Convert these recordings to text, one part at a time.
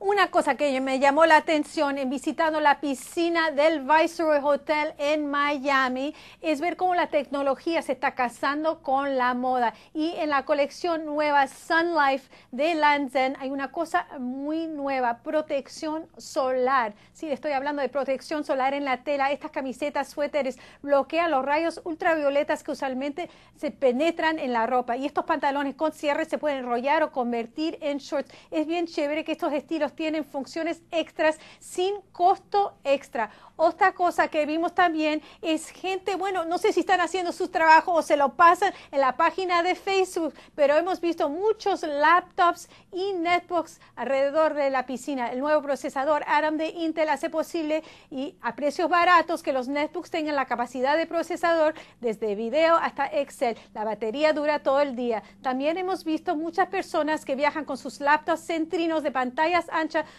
Una cosa que me llamó la atención en visitando la piscina del Viceroy Hotel en Miami es ver cómo la tecnología se está casando con la moda. Y en la colección nueva Sun Life de Lanzen hay una cosa muy nueva, protección solar. Sí, estoy hablando de protección solar en la tela. Estas camisetas, suéteres bloquean los rayos ultravioletas que usualmente se penetran en la ropa. Y estos pantalones con cierre se pueden enrollar o convertir en shorts. Es bien chévere que estos estilos tienen funciones extras sin costo extra. Otra cosa que vimos también es gente, bueno, no sé si están haciendo su trabajo o se lo pasan en la página de Facebook, pero hemos visto muchos laptops y netbooks alrededor de la piscina. El nuevo procesador Adam de Intel hace posible y a precios baratos que los netbooks tengan la capacidad de procesador desde video hasta Excel. La batería dura todo el día. También hemos visto muchas personas que viajan con sus laptops centrinos de pantallas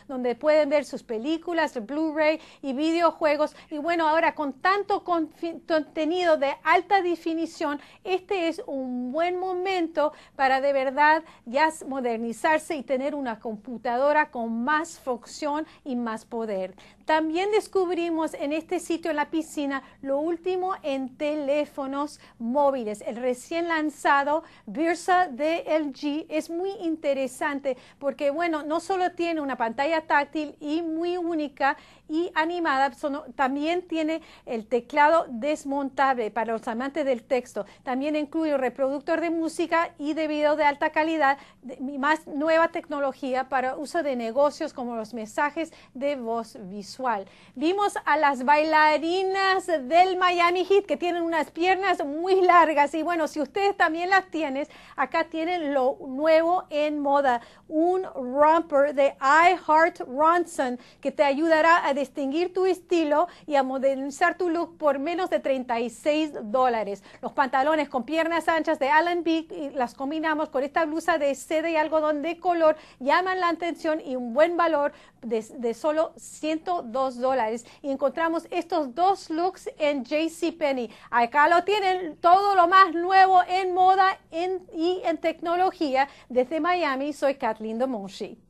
donde pueden ver sus películas, de Blu-ray y videojuegos. Y bueno, ahora con tanto contenido de alta definición, este es un buen momento para de verdad ya modernizarse y tener una computadora con más función y más poder. También descubrimos en este sitio, en la piscina, lo último en teléfonos móviles. El recién lanzado Versa de LG es muy interesante porque, bueno, no solo tiene una una pantalla táctil y muy única y animada. también tiene el teclado desmontable para los amantes del texto. También incluye un reproductor de música y de video de alta calidad, más nueva tecnología para uso de negocios como los mensajes de voz visual. Vimos a las bailarinas del Miami Heat que tienen unas piernas muy largas y bueno, si ustedes también las tienen, acá tienen lo nuevo en moda, un romper de By Heart Ronson, que te ayudará a distinguir tu estilo y a modernizar tu look por menos de 36 dólares. Los pantalones con piernas anchas de Allen y las combinamos con esta blusa de seda y algodón de color, llaman la atención y un buen valor de, solo 102 dólares. Y encontramos estos dos looks en JCPenney. Acá lo tienen todo lo más nuevo en moda y en tecnología desde Miami. Soy Kathleen Domonchi.